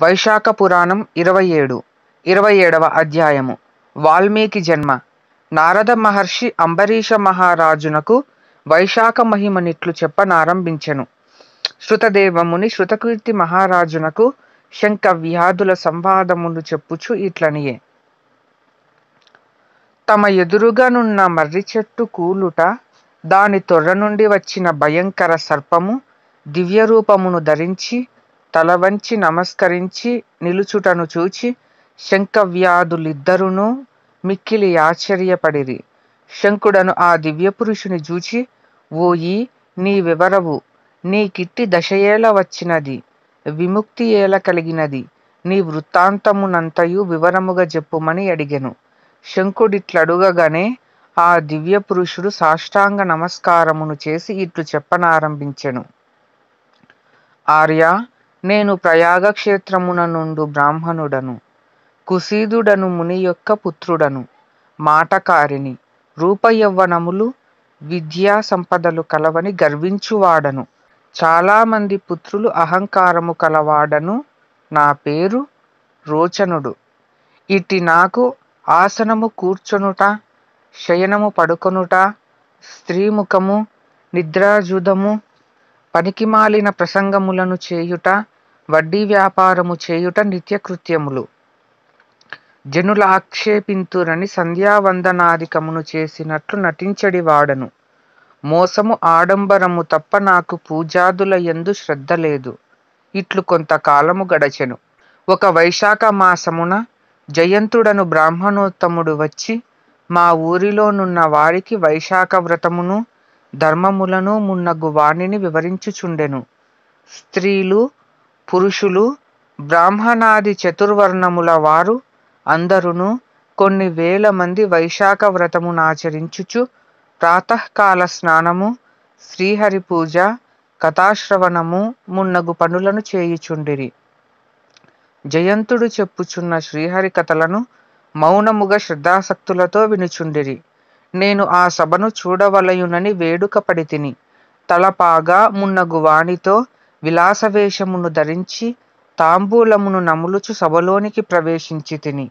వైశాఖ పురాణం ఇరవై ఏడు ఇరవై ఏడవ అధ్యాయము వాల్మీకి జన్మ నారద మహర్షి అంబరీష మహారాజునకు వైశాఖ మహిమనిట్లు చెప్పనారంభించెను శృతదేవముని శృతకీర్తి మహారాజునకు శంక వ్యాధుల సంవాదములు చెప్పుచు ఇట్లనియే తమ ఎదురుగానున్న మర్రి చెట్టు కూలుట దాని తొర్ర నుండి వచ్చిన భయంకర సర్పము దివ్యరూపమును ధరించి తలవంచి నమస్కరించి నిలుచుటను చూచి శంఖవ్యాధులిద్దరును మిక్కిలి ఆశ్చర్యపడిరి శంకుడను ఆ దివ్యపురుషుని చూచి ఓయి నీ వివరవు నీ కిట్టి దశయేల వచ్చినది విముక్తి ఏల కలిగినది నీ వృత్తాంతమునంతయు వివరముగా చెప్పుమని అడిగెను శంకుడిట్లడుగగానే ఆ దివ్య పురుషుడు సాష్టాంగ నమస్కారమును చేసి ఇట్లు చెప్పనారంభించెను ఆర్య నేను ప్రయాగక్షేత్రమున నుండు బ్రాహ్మణుడను కుసీదుడను ముని యొక్క పుత్రుడను మాటకారిని రూపయవ్వనములు విద్యా సంపదలు కలవని గర్వించువాడను చాలామంది పుత్రులు అహంకారము కలవాడను నా పేరు రోచనుడు ఇట్టి నాకు ఆసనము కూర్చొనుట శయనము పడుకొనుట స్త్రీముఖము నిద్రాజుధము పనికిమాలిన ప్రసంగములను చేయుట వడ్డీ వ్యాపారము చేయుట నిత్యకృత్యములు జనుల ఆక్షేపింతురని సంధ్యావందనాధికమును చేసినట్లు నటించడి వాడను మోసము ఆడంబరము తప్ప నాకు పూజాదుల ఎందు శ్రద్ధ లేదు ఇట్లు కొంతకాలము గడచెను ఒక వైశాఖ మాసమున జయంతుడను బ్రాహ్మణోత్తముడు వచ్చి మా ఊరిలోనున్న వారికి వైశాఖ వ్రతమును ధర్మములను మున్నగు వాణిని వివరించుచుండెను స్త్రీలు పురుషులు బ్రాహ్మణాది చతుర్వర్ణముల వారు అందరును కొన్ని వేల మంది వైశాఖ ఆచరించుచు ప్రాతకాల స్నానము శ్రీహరి పూజ కథాశ్రవణము మున్నగు పనులను చేయుచుండిరి జయంతుడు చెప్పుచున్న శ్రీహరి కథలను మౌనముగా శ్రద్ధాసక్తులతో వినుచుండిరి నేను ఆ సభను చూడవలయునని వేడుక పడితిని తలపాగా మున్నగు వాణితో విలాసవేషమును ధరించి తాంబూలమును నములుచు సభలోనికి ప్రవేశించి తిని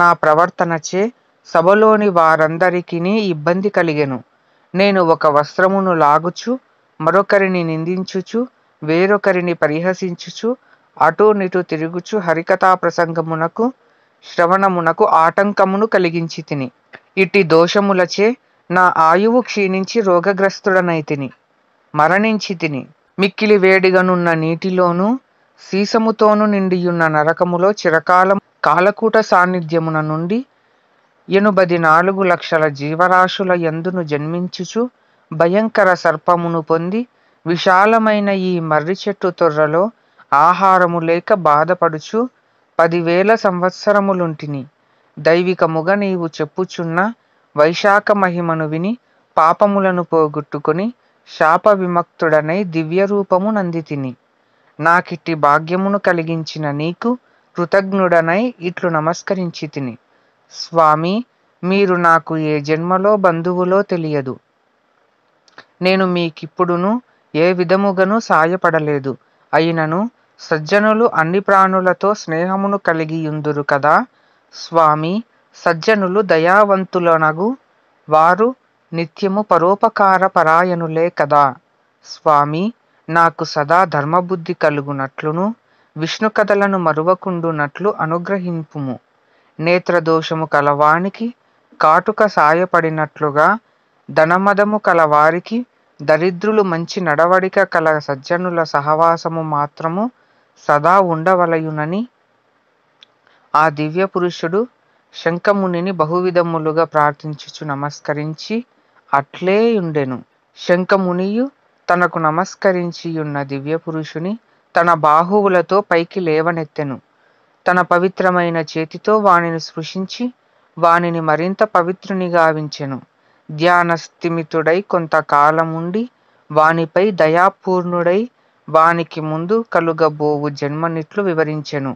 నా ప్రవర్తనచే సభలోని వారందరికీ ఇబ్బంది కలిగెను నేను ఒక వస్త్రమును లాగుచు మరొకరిని నిందించుచు వేరొకరిని పరిహసించుచు అటునిటు తిరుగుచు హరికథా ప్రసంగమునకు శ్రవణమునకు ఆటంకమును కలిగించి తిని ఇట్టి దోషములచే నా ఆయువు క్షీణించి రోగగ్రస్తుడనై తిని మరణించి తిని మిక్కిలి వేడిగనున్న నీటిలోను సీసముతోను నిండియున్న నరకములో చిరకాలం కాలకూట సాన్నిధ్యమున నుండి ఎనుబది నాలుగు లక్షల జీవరాశుల ఎందును జన్మించుచు భయంకర సర్పమును పొంది విశాలమైన ఈ మర్రి చెట్టు తొర్రలో ఆహారము లేక బాధపడుచు పదివేల సంవత్సరములుంటిని దైవికముగా నీవు చెప్పుచున్న వైశాఖ మహిమను విని పాపములను పోగొట్టుకొని శాప విముక్తుడనై దివ్యరూపము నందితిని నాకిట్టి భాగ్యమును కలిగించిన నీకు కృతజ్ఞుడనై ఇట్లు నమస్కరించితిని స్వామి మీరు నాకు ఏ జన్మలో బంధువులో తెలియదు నేను మీకిప్పుడును ఏ విధముగను సాయపడలేదు అయినను సజ్జనులు అన్ని ప్రాణులతో స్నేహమును కలిగియుందురు కదా స్వామి సజ్జనులు దయావంతులనగు వారు నిత్యము పరోపకార పరాయణులే కదా స్వామి నాకు సదా ధర్మబుద్ధి కలుగునట్లును విష్ణు కథలను మరువకుండునట్లు అనుగ్రహింపుము నేత్రదోషము కలవానికి కాటుక సాయపడినట్లుగా ధనమదము కలవారికి దరిద్రులు మంచి నడవడిక కల సజ్జనుల సహవాసము మాత్రము సదా ఉండవలయునని ఆ దివ్య పురుషుడు శంఖమునిని బహువిధములుగా ప్రార్థించుచు నమస్కరించి అట్లే ఉండెను శంఖమునియు తనకు నమస్కరించియున్న దివ్యపురుషుని తన బాహువులతో పైకి లేవనెత్తెను. తన పవిత్రమైన చేతితో వానిని స్పృశించి వానిని మరింత పవిత్రుని గావించెను. ధ్యానస్థిమితుడై కొంతకాలముండి వానిపై దయాపూర్ణుడై వానికి ముందు కలుగబోవు జన్మనిట్లు వివరించెను.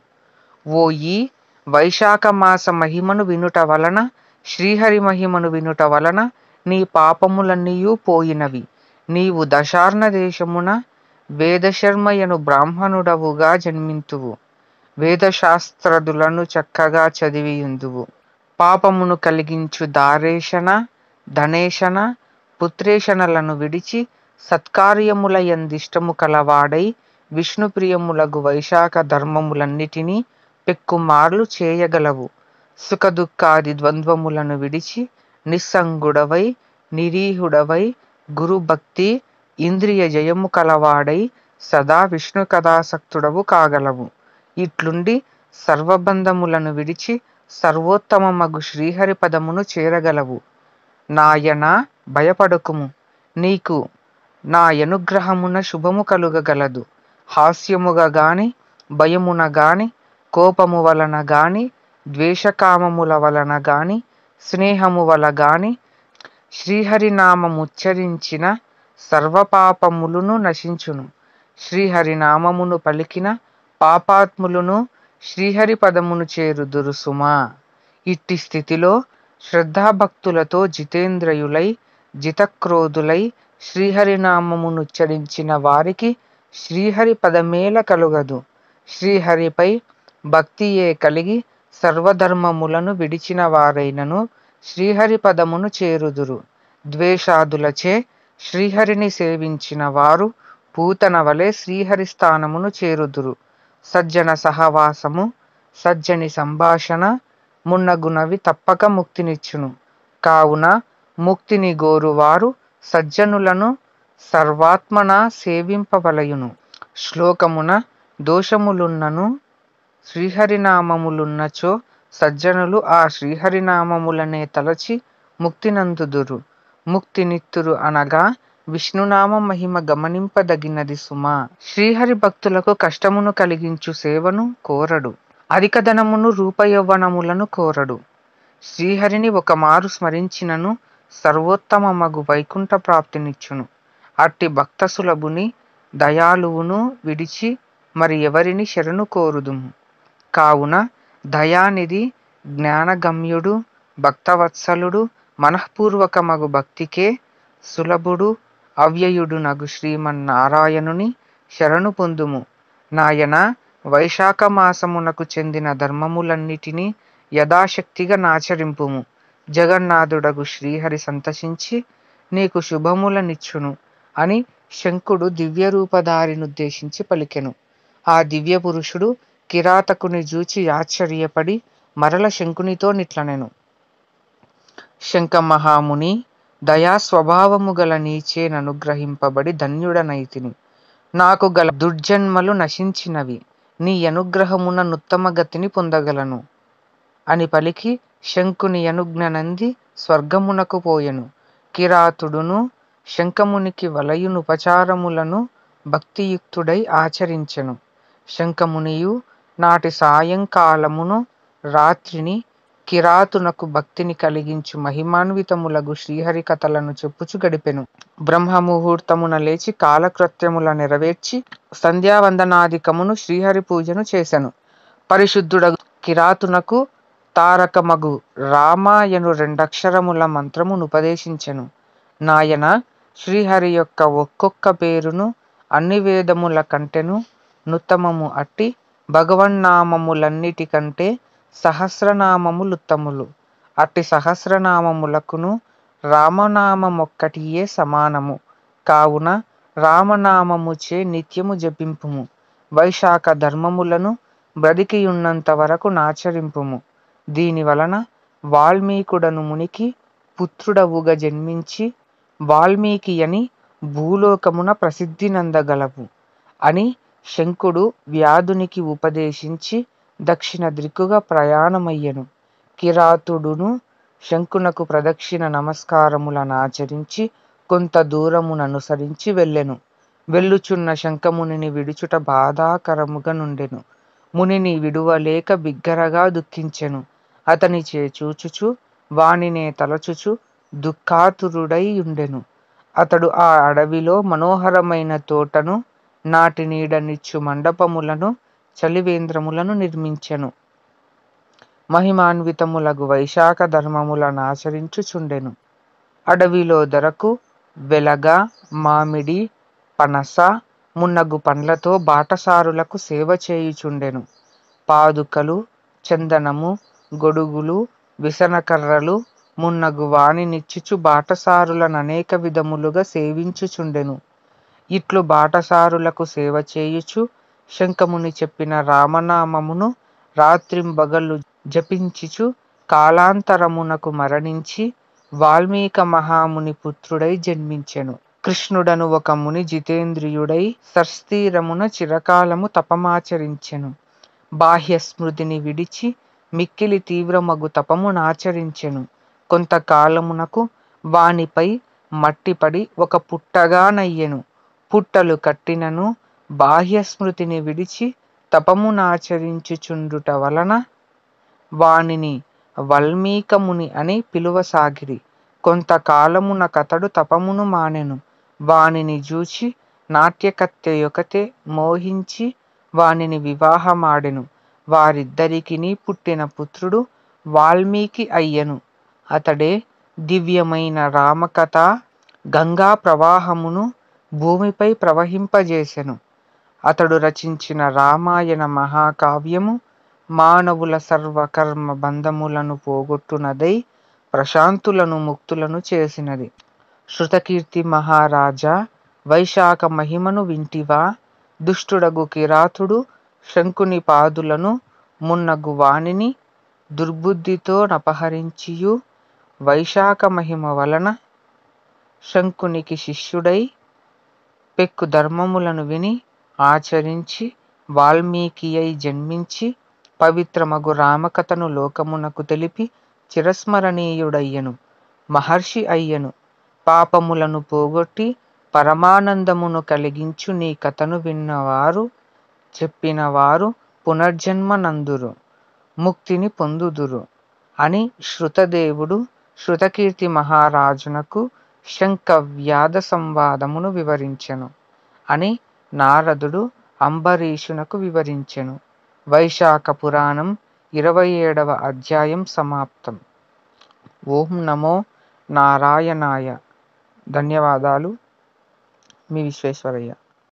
ఓ వైశాఖ వైశాఖమాస మహిమను వినుట వలన శ్రీహరి మహిమను వినుట వలన నీ పాపములన్నీయు పోయినవి నీవు దశార్ణ దేశమున వేదశర్మయను బ్రాహ్మణుడవుగా జన్మింతువు వేదశాస్త్రదులను చక్కగా చదివియుందువు పాపమును కలిగించు దారేషణ ధనేషణ పుత్రేషణలను విడిచి సత్కార్యముల ఎందిష్టము కలవాడై విష్ణుప్రియములగు వైశాఖ ధర్మములన్నిటినీ పెక్కుమార్లు చేయగలవు సుఖదుఖాది ద్వంద్వములను విడిచి నిస్సంగుడవై నిరీహుడవై గురుభక్తి జయము కలవాడై సదా విష్ణు కథాసక్తుడవు కాగలవు. ఇట్లుండి సర్వబంధములను విడిచి మగు శ్రీహరి పదమును చేరగలవు. నాయన భయపడకుము. నీకు నా అనుగ్రహమున శుభము కలుగగలదు. హాస్యముగా భయమున గాని కోపము వలన గాని, ద్వేషకామముల వలన గాని స్నేహము వలగాని శ్రీహరినామముచ్చరించిన సర్వపాపములును నశించును శ్రీహరినామమును పలికిన పాపాత్ములను శ్రీహరి పదమును చేరుదురు సుమా ఇట్టి స్థితిలో శ్రద్ధాభక్తులతో జితేంద్రయులై జితక్రోధులై శ్రీహరినామమునుచ్చరించిన వారికి శ్రీహరి పదమేల కలుగదు శ్రీహరిపై భక్తియే కలిగి సర్వధర్మములను విడిచిన వారైనను శ్రీహరి పదమును చేరుదురు ద్వేషాదులచే శ్రీహరిని సేవించిన వారు పూతన వలె శ్రీహరి స్థానమును చేరుదురు సజ్జన సహవాసము సజ్జని సంభాషణ మున్నగునవి తప్పక ముక్తినిచ్చును కావున ముక్తిని గోరువారు సజ్జనులను సర్వాత్మన సేవింపవలయును శ్లోకమున దోషములున్నను శ్రీహరినామములున్నచో సజ్జనులు ఆ శ్రీహరినామములనే తలచి ముక్తినందుదురు ముక్తినిత్తురు అనగా విష్ణునామ మహిమ గమనింపదగినది సుమా శ్రీహరి భక్తులకు కష్టమును కలిగించు సేవను కోరడు అధిక ధనమును రూపయౌవనములను కోరడు శ్రీహరిని ఒకమారు స్మరించినను సర్వోత్తమ మగు వైకుంఠ ప్రాప్తినిచ్చును అట్టి భక్త సులభుని దయాళువును విడిచి మరి ఎవరిని శరణు కోరుదుము కావున దయానిధి జ్ఞానగమ్యుడు భక్తవత్సలుడు మనఃపూర్వకమగు భక్తికే సులభుడు అవ్యయుడు నగు శ్రీమన్నారాయణుని శరణు పొందుము నాయన వైశాఖ మాసమునకు చెందిన ధర్మములన్నిటినీ యథాశక్తిగా నాచరింపుము జగన్నాథుడగు శ్రీహరి సంతసించి నీకు శుభములనిచ్చును అని శంకుడు దివ్యరూపధారినుద్దేశించి పలికెను ఆ దివ్య పురుషుడు కిరాతకుని జూచి ఆశ్చర్యపడి మరల శంకునితో నిట్లనెను శంక మహాముని స్వభావము గల నీచే నీచేననుగ్రహింపబడి ధన్యుడనైతిని నాకు గల దుర్జన్మలు నశించినవి నీ అనుగ్రహమున నుత్తమ గతిని పొందగలను అని పలికి శంకుని అనుజ్ఞనంది స్వర్గమునకు పోయెను కిరాతుడును శంకమునికి వలయునుపచారములను భక్తియుక్తుడై ఆచరించెను శంకమునియు నాటి సాయంకాలమును రాత్రిని కిరాతునకు భక్తిని కలిగించు మహిమాన్వితములగు శ్రీహరి కథలను చెప్పుచు గడిపెను బ్రహ్మ ముహూర్తమున లేచి కాలకృత్యముల నెరవేర్చి సంధ్యావందనాధికమును శ్రీహరి పూజను చేశను పరిశుద్ధుడ కిరాతునకు తారకమగు రామాయను రెండక్షరముల మంత్రమును ఉపదేశించెను నాయన శ్రీహరి యొక్క ఒక్కొక్క పేరును అన్ని వేదముల కంటెను నుత్తమము అట్టి భగవన్నామములన్నిటికంటే సహస్రనామములుత్తములు అట్టి సహస్రనామములకును రామనామొక్కటియే సమానము కావున రామనామముచే నిత్యము జపింపుము వైశాఖ ధర్మములను బ్రతికియున్నంత వరకు నాచరింపుము దీనివలన వాల్మీకుడను మునికి పుత్రుడవుగా జన్మించి వాల్మీకి అని భూలోకమున ప్రసిద్ధినందగలవు అని శంఖుడు వ్యాధునికి ఉపదేశించి దక్షిణ దిక్కుగా ప్రయాణమయ్యెను కిరాతుడును శంఖునకు ప్రదక్షిణ నమస్కారములనాచరించి కొంత దూరముననుసరించి వెళ్ళెను వెళ్ళుచున్న శంఖమునిని విడుచుట బాధాకరముగా నుండెను మునిని విడువలేక బిగ్గరగా దుఃఖించెను చే చూచుచు వానినే తలచుచు దుఃఖాతురుడై ఉండెను అతడు ఆ అడవిలో మనోహరమైన తోటను నాటి నీడనిచ్చు మండపములను చలివేంద్రములను నిర్మించెను మహిమాన్వితములగు వైశాఖ ధర్మములను ఆచరించుచుండెను అడవిలో దొరకు వెలగ మామిడి పనస మున్నగు పండ్లతో బాటసారులకు సేవ చేయుచుండెను పాదుకలు చందనము గొడుగులు విసనకర్రలు మున్నగు వాణినిచ్చుచు బాటసారులను అనేక విధములుగా సేవించుచుండెను ఇట్లు బాటసారులకు సేవ చేయుచు శంఖముని చెప్పిన రామనామమును రాత్రింబగళ్ళు జపించుచు కాలాంతరమునకు మరణించి వాల్మీక మహాముని పుత్రుడై జన్మించెను కృష్ణుడను ఒక ముని జితేంద్రియుడై సర్స్తీరమున చిరకాలము తపమాచరించెను బాహ్య స్మృతిని విడిచి మిక్కిలి తీవ్రమగు తపమునాచరించెను కొంతకాలమునకు వానిపై మట్టిపడి ఒక పుట్టగానయ్యెను పుట్టలు కట్టినను బాహ్య స్మృతిని విడిచి తపమునాచరించుచుండుట వలన వానిని వల్మీకముని అని పిలువసాగిరి కథడు తపమును మానెను వానిని చూచి నాట్యకత్తె యొకతే మోహించి వానిని వివాహమాడెను వారిద్దరికిని పుట్టిన పుత్రుడు వాల్మీకి అయ్యను అతడే దివ్యమైన రామకథ గంగా ప్రవాహమును భూమిపై ప్రవహింపజేసెను అతడు రచించిన రామాయణ మహాకావ్యము మానవుల సర్వకర్మ బంధములను పోగొట్టునదై ప్రశాంతులను ముక్తులను చేసినది శృతకీర్తి మహారాజా వైశాఖ మహిమను వింటివా దుష్టుడగు కిరాతుడు శంకుని పాదులను మున్నగు వాణిని దుర్బుద్ధితో నపహరించియు వైశాఖ మహిమ వలన శంకునికి శిష్యుడై పెక్కు ధర్మములను విని ఆచరించి వాల్మీకియై జన్మించి పవిత్రమగు రామకథను లోకమునకు తెలిపి చిరస్మరణీయుడయ్యను మహర్షి అయ్యను పాపములను పోగొట్టి పరమానందమును కలిగించు నీ కథను విన్నవారు చెప్పినవారు పునర్జన్మ నందురు ముక్తిని పొందుదురు అని శృతదేవుడు శృతకీర్తి మహారాజునకు శంఖ వ్యాద సంవాదమును వివరించెను అని నారదుడు అంబరీషునకు వివరించెను వైశాఖ పురాణం ఇరవై ఏడవ అధ్యాయం సమాప్తం ఓం నమో నారాయణాయ ధన్యవాదాలు మీ విశ్వేశ్వరయ్య